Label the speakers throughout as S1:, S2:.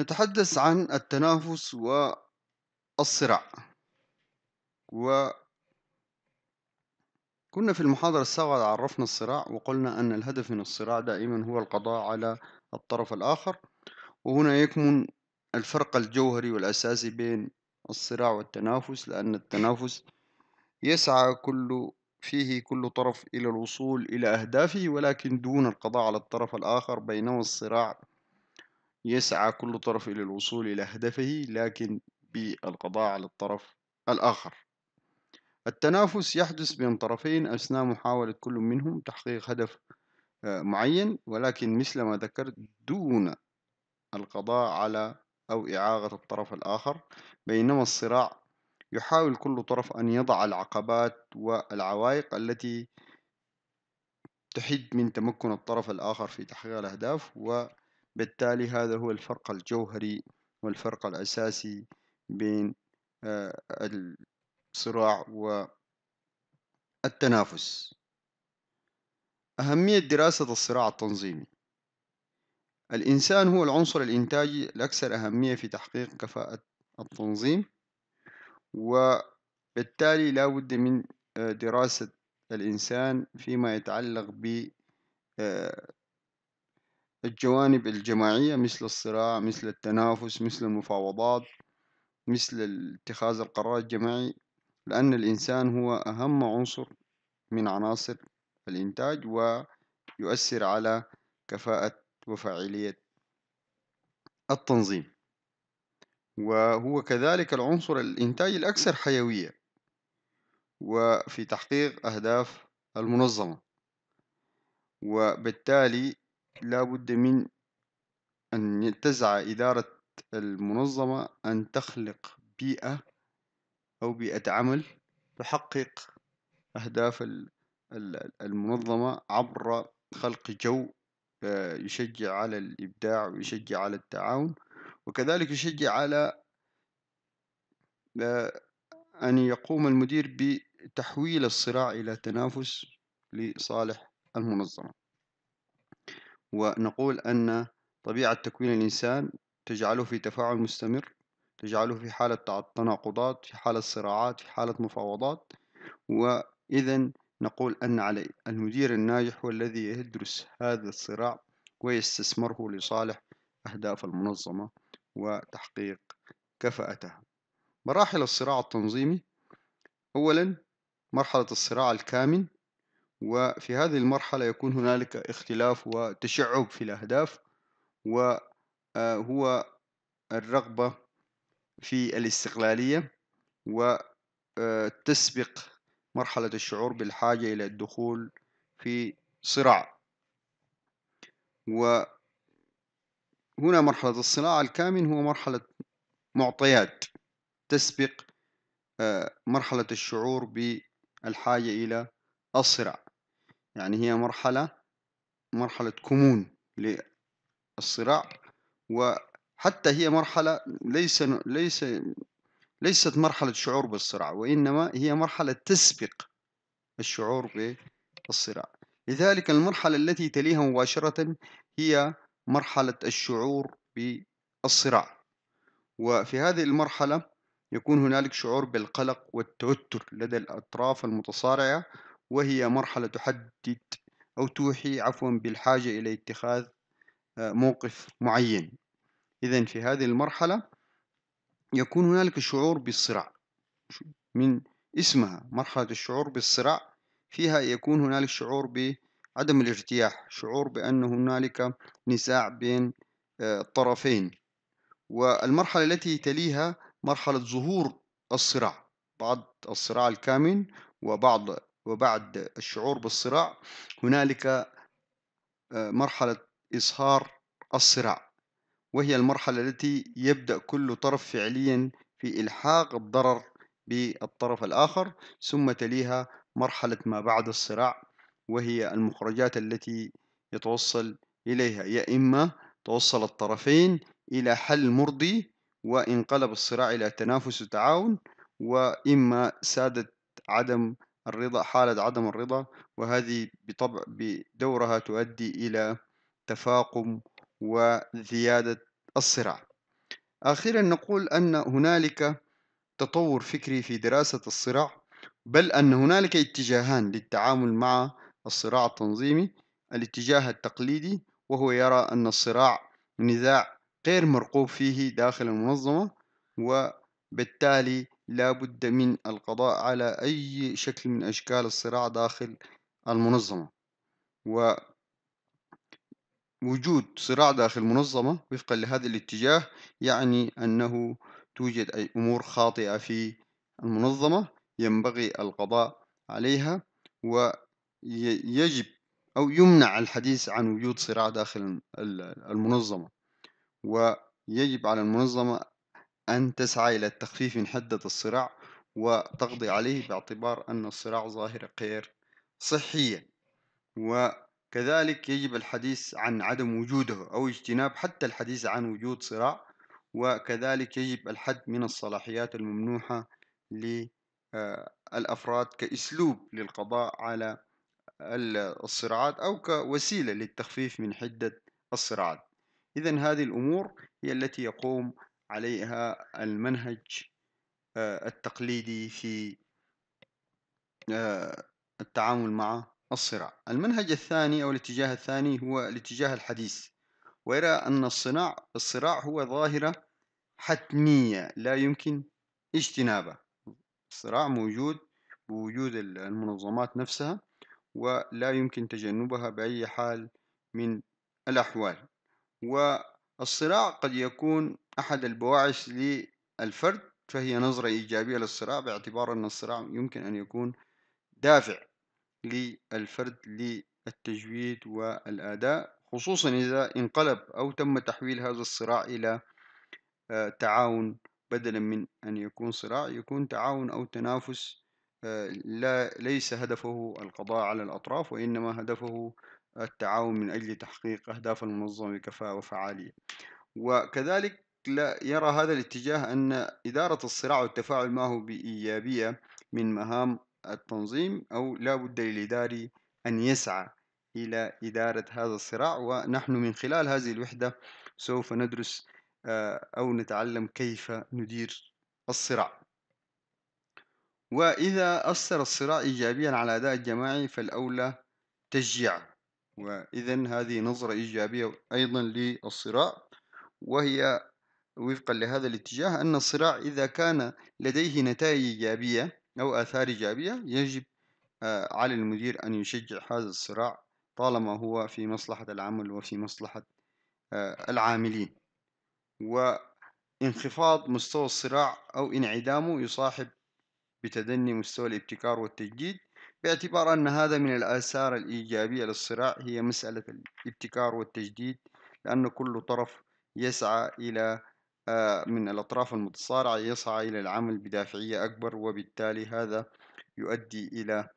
S1: نتحدث عن التنافس والصراع و كنا في المحاضرة السابقة عرفنا الصراع وقلنا أن الهدف من الصراع دائما هو القضاء على الطرف الآخر وهنا يكمن الفرق الجوهري والأساسي بين الصراع والتنافس لأن التنافس يسعى كل فيه كل طرف إلى الوصول إلى أهدافه ولكن دون القضاء على الطرف الآخر بينما الصراع يسعى كل طرف إلى الوصول إلى هدفه لكن بالقضاء على الطرف الآخر التنافس يحدث بين طرفين أثناء محاولة كل منهم تحقيق هدف آه، معين ولكن مثل ما ذكرت دون القضاء على أو إعاقة الطرف الآخر بينما الصراع يحاول كل طرف أن يضع العقبات والعوائق التي تحد من تمكن الطرف الآخر في تحقيق الأهداف و بالتالي هذا هو الفرق الجوهري والفرق الأساسي بين آه، الصراع والتنافس أهمية دراسة الصراع التنظيمي الإنسان هو العنصر الإنتاجي الأكثر أهمية في تحقيق كفاءة التنظيم وبالتالي لا بد من آه، دراسة الإنسان فيما يتعلق ب آه، الجوانب الجماعية مثل الصراع مثل التنافس مثل المفاوضات مثل اتخاذ القرار الجماعي لأن الإنسان هو أهم عنصر من عناصر الإنتاج ويؤثر على كفاءة وفاعلية التنظيم وهو كذلك العنصر الإنتاج الأكثر حيوية وفي تحقيق أهداف المنظمة وبالتالي لا بد من أن تزع إدارة المنظمة أن تخلق بيئة أو بيئة عمل تحقق أهداف المنظمة عبر خلق جو آه، يشجع على الإبداع ويشجع على التعاون وكذلك يشجع على آه، أن يقوم المدير بتحويل الصراع إلى تنافس لصالح المنظمة ونقول أن طبيعة تكوين الإنسان تجعله في تفاعل مستمر تجعله في حالة تناقضات في حالة صراعات في حالة مفاوضات وإذا نقول أن علي المدير الناجح هو الذي يدرس هذا الصراع ويستثمره لصالح أهداف المنظمة وتحقيق كفاءتها مراحل الصراع التنظيمي أولا مرحلة الصراع الكامن وفي هذه المرحلة يكون هنالك اختلاف وتشعب في الأهداف وهو آه، الرغبة في الاستقلالية وتسبق آه، مرحلة الشعور بالحاجة إلى الدخول في صراع وهنا مرحلة الصراع الكامن هو مرحلة معطيات تسبق آه، مرحلة الشعور بالحاجة إلى الصراع يعني هي مرحلة مرحلة كمون للصراع وحتى هي مرحلة ليس ليس ليست مرحلة شعور بالصراع وإنما هي مرحلة تسبق الشعور بالصراع لذلك المرحلة التي تليها مباشرة هي مرحلة الشعور بالصراع وفي هذه المرحلة يكون هنالك شعور بالقلق والتوتر لدى الأطراف المتصارعة وهي مرحلة تحدد أو توحي عفوا بالحاجة إلى اتخاذ آه، موقف معين إذا في هذه المرحلة يكون هنالك شعور بالصراع من اسمها مرحلة الشعور بالصراع فيها يكون هنالك شعور بعدم الارتياح شعور بأن هنالك نزاع بين آه، الطرفين والمرحلة التي تليها مرحلة ظهور الصراع بعض الصراع الكامن وبعض وبعد الشعور بالصراع هنالك آه، مرحلة إصهار الصراع وهي المرحلة التي يبدأ كل طرف فعليا في إلحاق الضرر بالطرف الآخر ثم تليها مرحلة ما بعد الصراع وهي المخرجات التي يتوصل إليها يا إما توصل الطرفين إلى حل مرضي وانقلب الصراع إلى تنافس وتعاون وإما سادت عدم الرضا حالة عدم الرضا وهذه بطبع بدورها تؤدي إلى تفاقم وزيادة الصراع أخيرا نقول أن هنالك تطور فكري في دراسة الصراع بل أن هنالك اتجاهان للتعامل مع الصراع التنظيمي الاتجاه التقليدي وهو يرى أن الصراع نزاع غير مرقوب فيه داخل المنظمة وبالتالي لا بد من القضاء على أي شكل من أشكال الصراع داخل المنظمة ووجود صراع داخل المنظمة وفقا لهذا الاتجاه يعني أنه توجد أي أمور خاطئة في المنظمة ينبغي القضاء عليها ويجب أو يمنع الحديث عن وجود صراع داخل المنظمة ويجب على المنظمة أن تسعى إلى التخفيف من حدة الصراع وتقضي عليه باعتبار أن الصراع ظاهرة غير صحية وكذلك يجب الحديث عن عدم وجوده أو اجتناب حتى الحديث عن وجود صراع وكذلك يجب الحد من الصلاحيات الممنوحة للأفراد آه، كأسلوب للقضاء على الصراعات أو كوسيلة للتخفيف من حدة الصراعات إذا هذه الأمور هي التي يقوم عليها المنهج آه، التقليدي في آه، التعامل مع الصراع المنهج الثاني أو الاتجاه الثاني هو الاتجاه الحديث ويرى أن الصناع الصراع هو ظاهرة حتمية لا يمكن اجتنابه الصراع موجود بوجود المنظمات نفسها ولا يمكن تجنبها بأي حال من الأحوال و الصراع قد يكون أحد البواعث للفرد فهي نظرة إيجابية للصراع باعتبار أن الصراع يمكن أن يكون دافع للفرد للتجويد والأداء خصوصا إذا انقلب أو تم تحويل هذا الصراع إلى آه، تعاون بدلا من أن يكون صراع يكون تعاون أو تنافس آه، لا ليس هدفه القضاء على الأطراف وإنما هدفه التعاون من أجل تحقيق أهداف المنظمة بكفاءة وفعالية وكذلك لا يرى هذا الاتجاه أن إدارة الصراع والتفاعل معه بإيجابية من مهام التنظيم أو لا بد للإداري أن يسعى إلى إدارة هذا الصراع ونحن من خلال هذه الوحدة سوف ندرس آه، أو نتعلم كيف ندير الصراع وإذا أثر الصراع إيجابيا على أداء الجماعي فالأولى تشجيعه وإذا هذه نظرة إيجابية أيضا للصراع وهي وفقا لهذا الاتجاه أن الصراع إذا كان لديه نتائج إيجابية أو آثار إيجابية يجب آه، على المدير أن يشجع هذا الصراع طالما هو في مصلحة العمل وفي مصلحة آه، العاملين وانخفاض مستوى الصراع أو انعدامه يصاحب بتدني مستوى الابتكار والتجديد باعتبار أن هذا من الآثار الإيجابية للصراع هي مسألة الابتكار والتجديد لأن كل طرف يسعى إلى آه، من الأطراف المتصارعة يسعى إلى العمل بدافعية أكبر وبالتالي هذا يؤدي إلى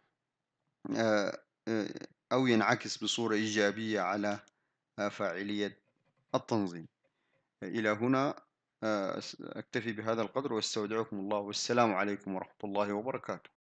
S1: آه، آه، أو ينعكس بصورة إيجابية على فاعلية التنظيم إلى هنا أكتفي بهذا القدر واستودعكم الله والسلام عليكم ورحمة الله وبركاته